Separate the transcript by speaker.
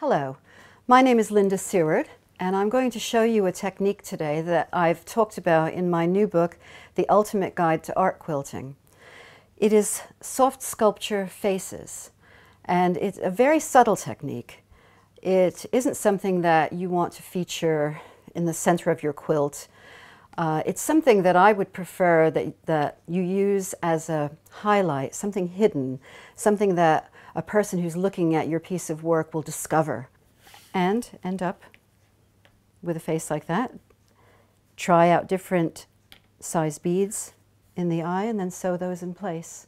Speaker 1: Hello,
Speaker 2: my name is Linda Seward and I'm going to show you a technique today that I've talked about in my new book, The Ultimate Guide to Art Quilting. It is soft sculpture faces and it's a very subtle technique. It isn't something that you want to feature in the center of your quilt uh, it's something that I would prefer that, that you use as a highlight, something hidden, something that a person who's looking at your piece of work will discover and end up with a face like that. Try out different size beads in the eye and then sew those in place.